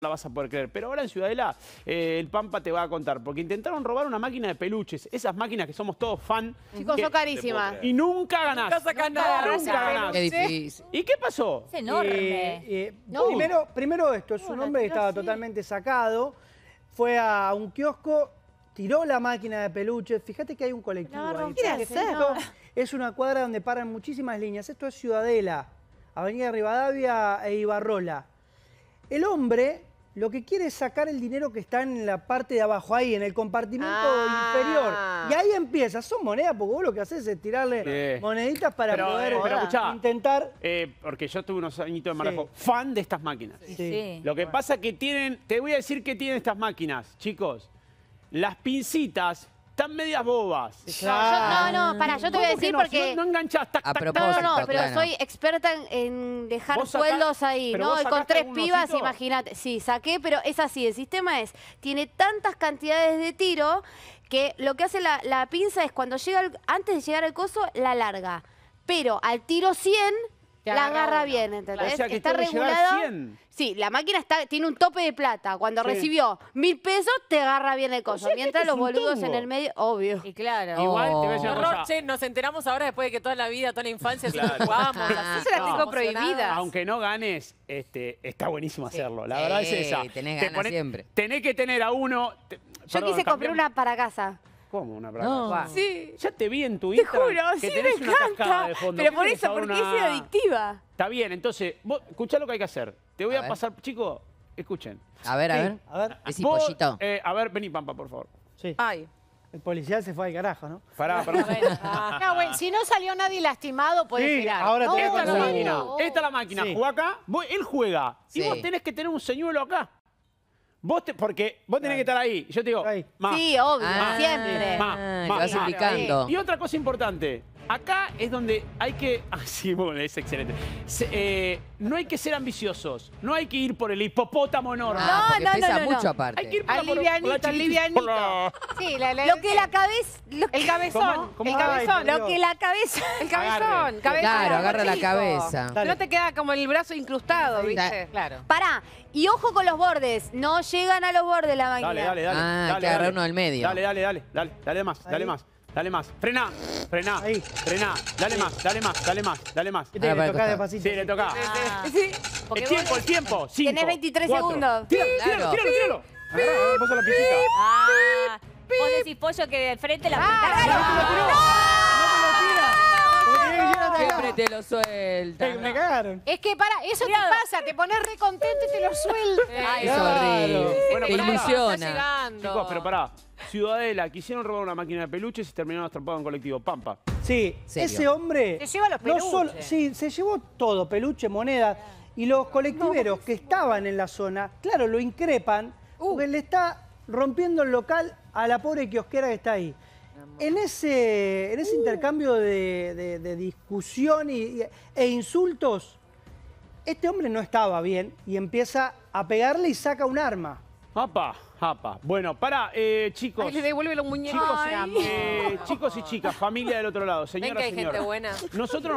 la vas a poder creer. Pero ahora en Ciudadela, eh, el Pampa te va a contar, porque intentaron robar una máquina de peluches, esas máquinas que somos todos fan. Chicos, son carísimas. Y nunca ganás. Nunca ¿Y qué pasó? enorme. Eh, eh, primero, esto, es un hombre que estaba totalmente sacado, fue a un kiosco, tiró la máquina de peluches. Fíjate que hay un colectivo no, Esto es una cuadra donde paran muchísimas líneas. Esto es Ciudadela, Avenida Rivadavia e Ibarrola. El hombre lo que quiere es sacar el dinero que está en la parte de abajo, ahí, en el compartimento inferior. Ah. Y ahí empieza. Son monedas, porque vos lo que haces es tirarle moneditas para poder eh, intentar. Eh, porque yo tuve unos añitos de Marajo, fan de estas máquinas. Lo que pasa pasa que tienen, te voy a decir qué tienen estas máquinas, chicos. Las pincitas están medias bobas. No, no, para, yo te voy a decir porque... No, no No, no, pero soy experta en, dejar sueldos ahí, ¿no? Y con tres pibas, imagínate. Sí, saqué, pero es así, el sistema es, tiene tantas cantidades de tiro que lo que hace la, pinza es cuando llega, antes de llegar al coso, la larga. Pero al tiro 100 la agarra bien, ¿entendés? está regulada. Sí, la máquina está, tiene un tope de plata. Cuando recibió mil pesos, te agarra bien el coso. Mientras los boludos en el medio, obvio. Y claro. Igual te nos enteramos ahora después de que toda la vida, toda la infancia, claro. jugamos. la tengo Aunque no ganes, este, está buenísimo hacerlo. La verdad es esa. Tenés siempre. Tenés que tener a uno. Yo quise comprar una para casa como una braga. No. Sí. Ya te vi en tu te juro, que sí, tenés me una encanta. cascada de fondo. Pero por eso, porque una... es adictiva. Está bien, entonces, vos, escuchá lo que hay que hacer. Te voy a, pasar, chicos, escuchen. A ver, a ver. A ver. Eh, a ver, vení, Pampa, por favor. Sí. Ay. El policía se fue al carajo, ¿no? Pará, ah, pará. bueno, si no salió nadie lastimado, puede sí, ahora no, esta, es la máquina. Esta es la máquina. Juega acá, él juega. Y vos tenés que tener un señuelo acá. Vos te, porque vos tenés que estar ahí. Yo te digo, Sí, obvio, siempre. Ma, ah, Y otra cosa importante, Acá es donde hay que... Ah, sí, bueno, es excelente. Eh, no hay que ser ambiciosos. No hay que ir por el hipopótamo enorme. No, no, no, pesa no, mucho aparte. Hay que ir por, la, livianito, Sí, la, lo que la cabeza... El cabezón. El cabezón. lo que la cabeza... El cabezón. claro, agarra la cabeza. No te queda como el brazo incrustado, ¿viste? Claro. Pará. Y ojo con los bordes. No llegan a los bordes la máquina. Dale, dale, dale. Ah, dale, que uno del medio. Dale, dale, dale. Dale, dale más, dale más. Dale más. Frena. Frená, Ahí. frená. Dale más, dale más, dale más, dale más. te le toca despacito? Sí, le toca. Sí. El tiempo, el tiempo. Cinco, Tenés 23 segundos. Tíralo, tíralo, tíralo, tíralo. Agarrá, vos a la pizquita. Ah, vos decís pollo que de frente la ah, Siempre te lo suelta. Me cagaron. Es que para, eso Mirado. te pasa, te pones re contento y te lo suelta. Ay, es horrible. Bueno, te ilusiona. Está llegando. Chicos, pero pará. Ciudadela quisieron robar una máquina de peluches y terminaron atrapados en colectivo Pampa. Sí, ese hombre... Se lleva los peluches. sí, se llevó todo, peluche, moneda. Y los colectiveros que estaban en la zona, claro, lo increpan uh. porque le está rompiendo el local a la pobre kiosquera que está ahí. En ese, en ese uh. intercambio de, discusión e insultos, este hombre no estaba bien y empieza a pegarle y saca un arma. Apa, apa. Bueno, para, eh, chicos. Ay, le devuelve los muñecos. Chicos, eh, y chicas, familia del otro lado, señora, y hay gente buena. Nosotros